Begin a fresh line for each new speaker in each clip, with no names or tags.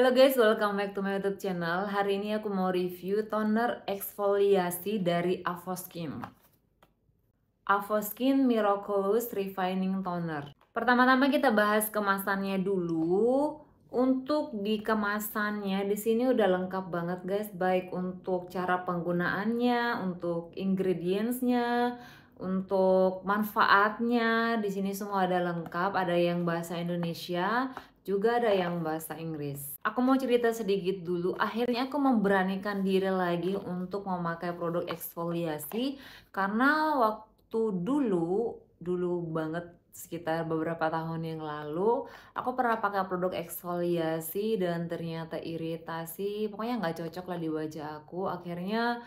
Halo guys, welcome back to my YouTube channel. Hari ini aku mau review toner eksfoliasi dari Avoskin. Avoskin Miraculous Refining Toner. Pertama-tama kita bahas kemasannya dulu. Untuk di kemasannya di sini udah lengkap banget guys, baik untuk cara penggunaannya, untuk ingredientsnya, untuk manfaatnya di sini semua ada lengkap, ada yang bahasa Indonesia, juga ada yang bahasa Inggris. Aku mau cerita sedikit dulu, akhirnya aku memberanikan diri lagi untuk memakai produk eksfoliasi karena waktu dulu, dulu banget sekitar beberapa tahun yang lalu aku pernah pakai produk eksfoliasi dan ternyata iritasi pokoknya nggak cocok lah di wajah aku akhirnya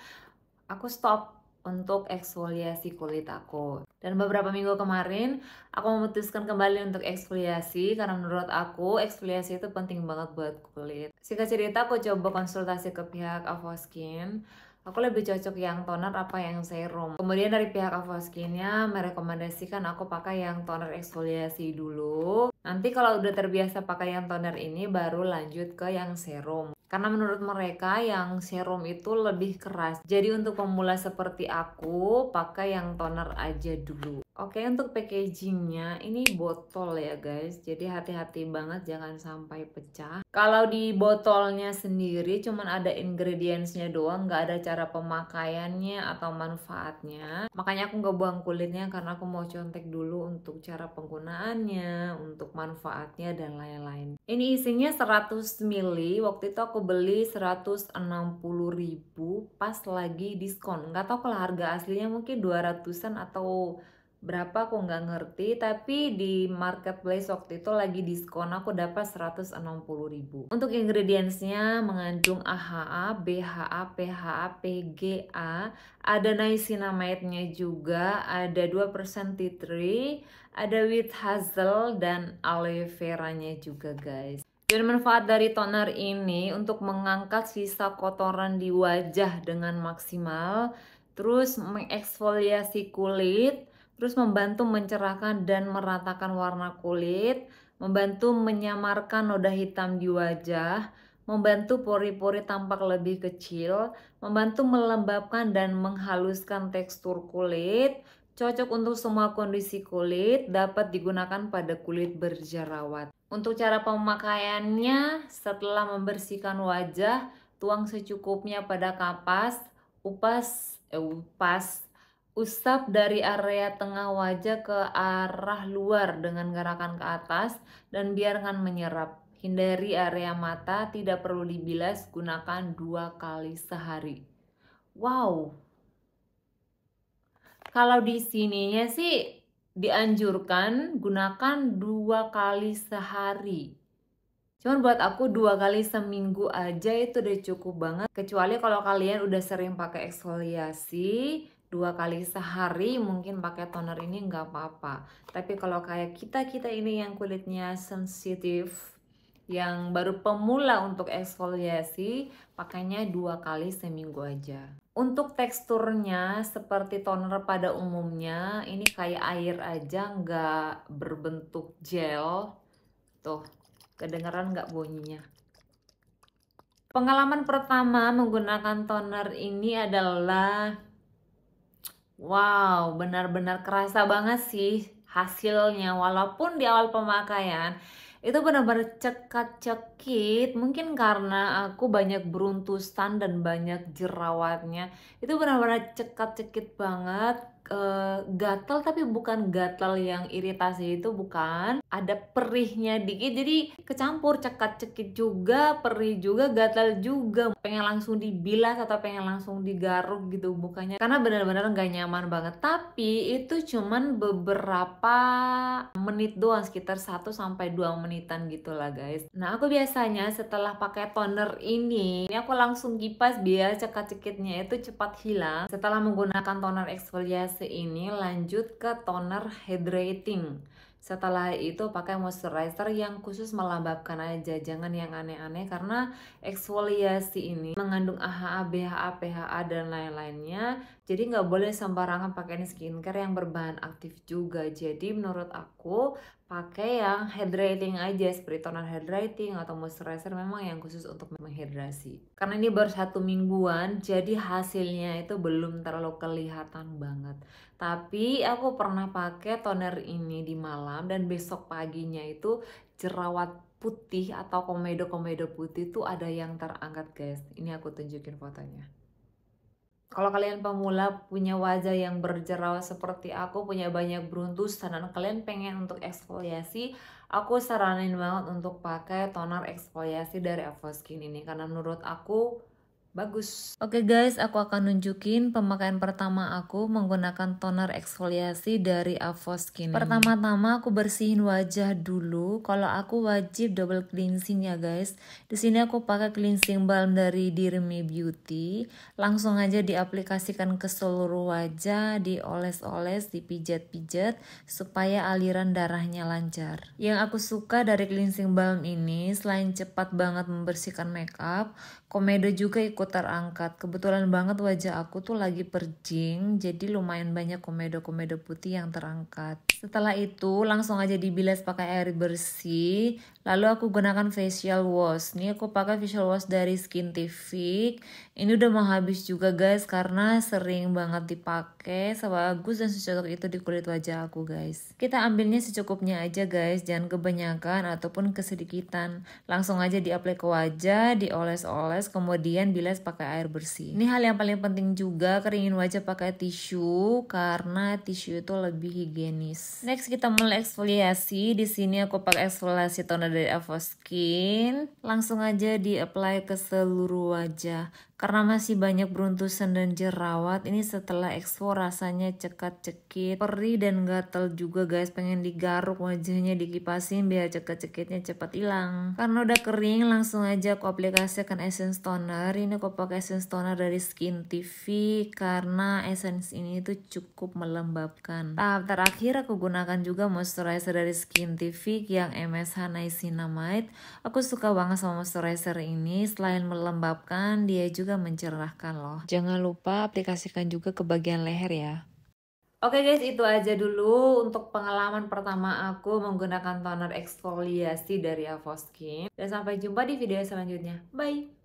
aku stop untuk eksfoliasi kulit aku. Dan beberapa minggu kemarin, aku memutuskan kembali untuk eksfoliasi karena menurut aku eksfoliasi itu penting banget buat kulit. Singkat cerita, aku coba konsultasi ke pihak Avoskin. Aku lebih cocok yang toner apa yang serum. Kemudian dari pihak Avoskinnya merekomendasikan aku pakai yang toner eksfoliasi dulu. Nanti kalau udah terbiasa pakai yang toner ini baru lanjut ke yang serum. Karena menurut mereka yang serum itu lebih keras. Jadi untuk pemula seperti aku pakai yang toner aja dulu. Oke untuk packagingnya ini botol ya guys. Jadi hati-hati banget jangan sampai pecah. Kalau di botolnya sendiri cuman ada ingredientsnya doang. Nggak ada cara pemakaiannya atau manfaatnya. Makanya aku nggak buang kulitnya karena aku mau contek dulu untuk cara penggunaannya. Untuk manfaatnya dan lain-lain. Ini isinya 100 mili. waktu itu aku beli 160 ribu pas lagi diskon. Nggak tahu kalau harga aslinya mungkin 200-an atau berapa aku nggak ngerti tapi di marketplace waktu itu lagi diskon aku dapat 160.000 untuk ingredientsnya mengandung AHA, BHA, PHA, PGA ada niacinamide-nya juga ada 2% tea tree ada wheat hazel dan aloe vera-nya juga guys dan manfaat dari toner ini untuk mengangkat sisa kotoran di wajah dengan maksimal, terus mengeksfoliasi kulit, terus membantu mencerahkan dan meratakan warna kulit, membantu menyamarkan noda hitam di wajah, membantu pori-pori tampak lebih kecil, membantu melembabkan dan menghaluskan tekstur kulit, cocok untuk semua kondisi kulit, dapat digunakan pada kulit berjerawat. Untuk cara pemakaiannya, setelah membersihkan wajah, tuang secukupnya pada kapas, upas, eh, upas Usap dari area tengah wajah ke arah luar dengan gerakan ke atas dan biarkan menyerap. Hindari area mata, tidak perlu dibilas, gunakan dua kali sehari. Wow. Kalau di sininya sih dianjurkan gunakan dua kali sehari. Cuman buat aku dua kali seminggu aja itu udah cukup banget. Kecuali kalau kalian udah sering pakai eksfoliasi, dua kali sehari mungkin pakai toner ini nggak apa-apa tapi kalau kayak kita kita ini yang kulitnya sensitif yang baru pemula untuk eksfoliasi pakainya dua kali seminggu aja untuk teksturnya seperti toner pada umumnya ini kayak air aja nggak berbentuk gel tuh kedengeran nggak bunyinya Pengalaman pertama menggunakan toner ini adalah Wow, benar-benar kerasa banget sih hasilnya walaupun di awal pemakaian itu benar-benar cekat-cekit mungkin karena aku banyak beruntusan dan banyak jerawatnya itu benar-benar cekat-cekit banget uh, eh, gatal tapi bukan gatal yang iritasi itu bukan ada perihnya dikit jadi kecampur cekat cekit juga perih juga gatal juga pengen langsung dibilas atau pengen langsung digaruk gitu bukannya karena benar-benar nggak nyaman banget tapi itu cuman beberapa menit doang sekitar 1 sampai 2 menitan gitulah guys nah aku biasanya setelah pakai toner ini ini aku langsung kipas biar cekat cekitnya itu cepat hilang setelah menggunakan toner exfoliasi moisturizer ini lanjut ke toner hydrating. Setelah itu pakai moisturizer yang khusus melembabkan aja, jangan yang aneh-aneh karena eksfoliasi ini mengandung AHA, BHA, PHA dan lain-lainnya. Jadi nggak boleh sembarangan pakai skincare yang berbahan aktif juga. Jadi menurut aku pakai yang hydrating aja seperti toner hydrating atau moisturizer memang yang khusus untuk menghidrasi karena ini baru satu mingguan jadi hasilnya itu belum terlalu kelihatan banget tapi aku pernah pakai toner ini di malam dan besok paginya itu jerawat putih atau komedo-komedo putih itu ada yang terangkat guys ini aku tunjukin fotonya kalau kalian pemula punya wajah yang berjerawat seperti aku punya banyak beruntus, dan kalian pengen untuk eksfoliasi aku saranin banget untuk pakai toner eksfoliasi dari Avoskin ini karena menurut aku bagus. Oke okay guys, aku akan nunjukin pemakaian pertama aku menggunakan toner eksfoliasi dari Avoskin. Pertama-tama aku bersihin wajah dulu. Kalau aku wajib double cleansing ya guys. Di sini aku pakai cleansing balm dari Dirmi Beauty. Langsung aja diaplikasikan ke seluruh wajah, dioles-oles, dipijat-pijat supaya aliran darahnya lancar. Yang aku suka dari cleansing balm ini selain cepat banget membersihkan makeup, komedo juga ikut aku terangkat. Kebetulan banget wajah aku tuh lagi perjing, jadi lumayan banyak komedo-komedo putih yang terangkat. Setelah itu langsung aja dibilas pakai air bersih, lalu aku gunakan facial wash. Ini aku pakai facial wash dari Skin tv Ini udah mau habis juga guys karena sering banget dipakai, sebagus dan secocok itu di kulit wajah aku guys. Kita ambilnya secukupnya aja guys, jangan kebanyakan ataupun kesedikitan. Langsung aja diapply ke wajah, dioles-oles, kemudian bilas beres pakai air bersih. Ini hal yang paling penting juga keringin wajah pakai tisu karena tisu itu lebih higienis. Next kita mulai eksfoliasi. Di sini aku pakai eksfoliasi toner dari Avoskin. Langsung aja di apply ke seluruh wajah. Karena masih banyak beruntusan dan jerawat, ini setelah ekspo rasanya cekat-cekit, perih dan gatel juga guys, pengen digaruk wajahnya dikipasin biar cekat-cekitnya cepat hilang. Karena udah kering, langsung aja aku aplikasikan essence toner. Ini aku pakai essence toner dari Skin TV karena essence ini itu cukup melembabkan. Tahap terakhir aku gunakan juga moisturizer dari Skin TV yang MSH Niacinamide. Aku suka banget sama moisturizer ini, selain melembabkan dia juga mencerahkan loh. Jangan lupa aplikasikan juga ke bagian leher ya. Oke okay guys, itu aja dulu untuk pengalaman pertama aku menggunakan toner eksfoliasi dari Avoskin. Dan sampai jumpa di video selanjutnya. Bye!